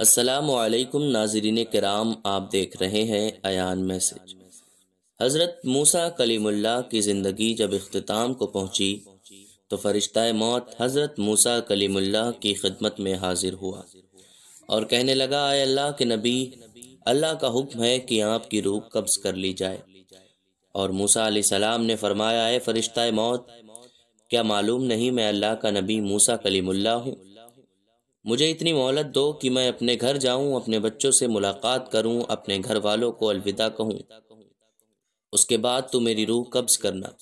असलकुम नाजरीन कराम आप देख रहे हैं अन मैसेज हज़रत मूसा कलीमुल्ला की ज़िंदगी जब अख्ताम को पहुँची तो फरिश्ता मौत हज़रत मूसा कलीमुल्ला की खिदमत में हाजिर हुआ और कहने लगा आए अल्लाह के नबी अल्लाह का हुक्म है कि आपकी रूह कब्ज कर ली जाए और मूसा सलाम ने फरमाया है फरिश्ता मौत क्या मालूम नहीं मैं अल्लाह का नबी मूसा कलीमुल्ला हूँ मुझे इतनी मोहलत दो कि मैं अपने घर जाऊं अपने बच्चों से मुलाकात करूं अपने घर वालों को अलविदा कहूं उसके बाद तू मेरी रूह कब्ज करना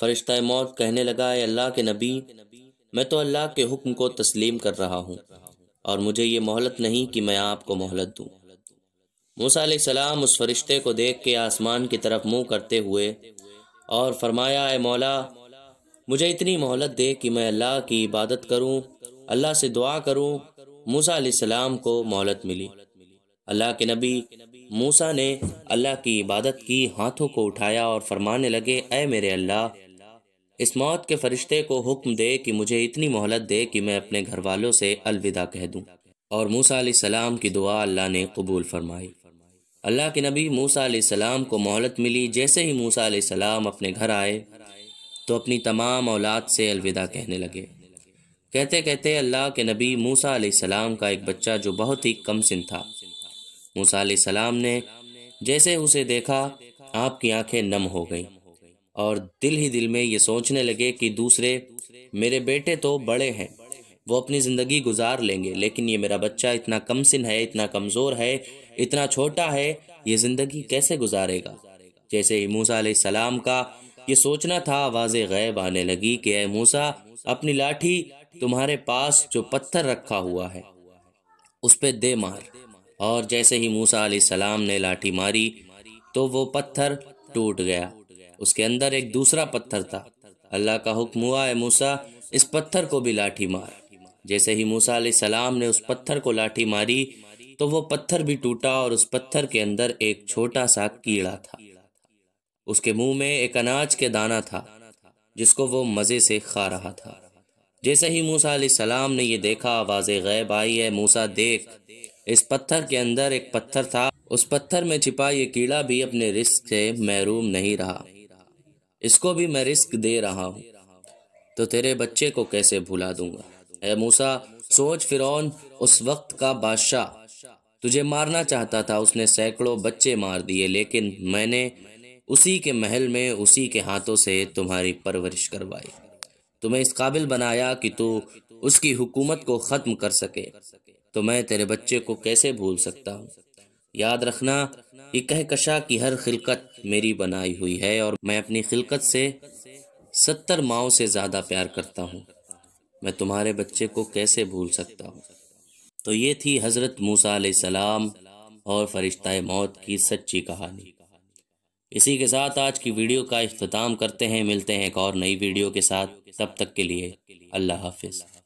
फरिश्ता मौत कहने लगा है अल्लाह के नबी मैं तो अल्लाह के हुक्म को तस्लीम कर रहा हूँ और मुझे ये मोहलत नहीं कि मैं आपको मोहलत दूँ मूसा सलाम उस फरिश्ते को देख के आसमान की तरफ मुँह करते हुए और फरमाया मौला मुझे इतनी मोहलत दे कि मैं अल्लाह की इबादत करूँ अल्लाह से दुआ करो मूसा सलाम को मोहलत मिली अल्लाह के नबी मूसा ने अल्लाह की इबादत की हाथों को उठाया और फरमाने लगे अय मेरे अल्लाह इस मौत के फरिश्ते को हुक्म दे कि मुझे इतनी मोहलत दे कि मैं अपने घर वालों से अलविदा कह दूं और मूसा सलाम की दुआ अल्लाह ने कबूल फरमाई अल्लाह के नबी मूसा सलाम को मोहलत मिली जैसे ही मूसा सलाम अपने घर आए तो अपनी तमाम औलाद से अलविदा कहने लगे कहते कहते अल्लाह के नबी मूसा सलाम का एक बच्चा जो बहुत ही कम सिंह था मूसा सलाम ने जैसे उसे देखा आपकी आंखें नम हो गईं और दिल ही दिल में ये सोचने लगे कि दूसरे मेरे बेटे तो बड़े हैं वो अपनी ज़िंदगी गुजार लेंगे लेकिन ये मेरा बच्चा इतना कम सिन है इतना कमज़ोर है इतना छोटा है ये ज़िंदगी कैसे गुजारेगा जैसे ही मूसा सलाम का ये सोचना था आवाज़ गैब आने लगी कि ए मूसा अपनी लाठी तुम्हारे पास जो पत्थर रखा हुआ है उस पर दे मार और जैसे ही मूसा सलाम ने लाठी मारी तो वो पत्थर टूट गया उसके अंदर एक दूसरा पत्थर था अल्लाह का हुक्म हुआ है मूसा इस पत्थर को भी लाठी मार जैसे ही मूसा सलाम ने उस पत्थर को लाठी मारी तो वो पत्थर भी टूटा और उस पत्थर के अंदर एक छोटा सा कीड़ा था उसके मुंह में एक अनाज के दाना था जिसको वो मज़े से खा रहा था जैसे ही मूसा सलाम ने ये देखा आवाज़ गैब आई है मूसा देख इस पत्थर के अंदर एक पत्थर था उस पत्थर में छिपा ये कीड़ा भी अपने रिस्क से महरूम नहीं रहा इसको भी मैं रिस्क दे रहा हूँ तो तेरे बच्चे को कैसे भुला दूंगा है मूसा सोच फिर उस वक्त का बादशाह तुझे मारना चाहता था उसने सैकड़ों बच्चे मार दिए लेकिन मैंने उसी के महल में उसी के हाथों से तुम्हारी परवरिश करवाई तुम्हें इस काबिल बनाया कि तू उसकी हुकूमत को ख़त्म कर सके तो मैं तेरे बच्चे को कैसे भूल सकता हूँ याद रखना कि कहकशा की हर खिलकत मेरी बनाई हुई है और मैं अपनी खिलकत से सत्तर माओ से ज़्यादा प्यार करता हूँ मैं तुम्हारे बच्चे को कैसे भूल सकता हूँ तो ये थी हज़रत मूसा सलाम और फरिश्ता मौत की सच्ची कहानी इसी के साथ आज की वीडियो का अख्ताम करते हैं मिलते हैं एक और नई वीडियो के साथ तब तक के लिए अल्लाह हाफिज़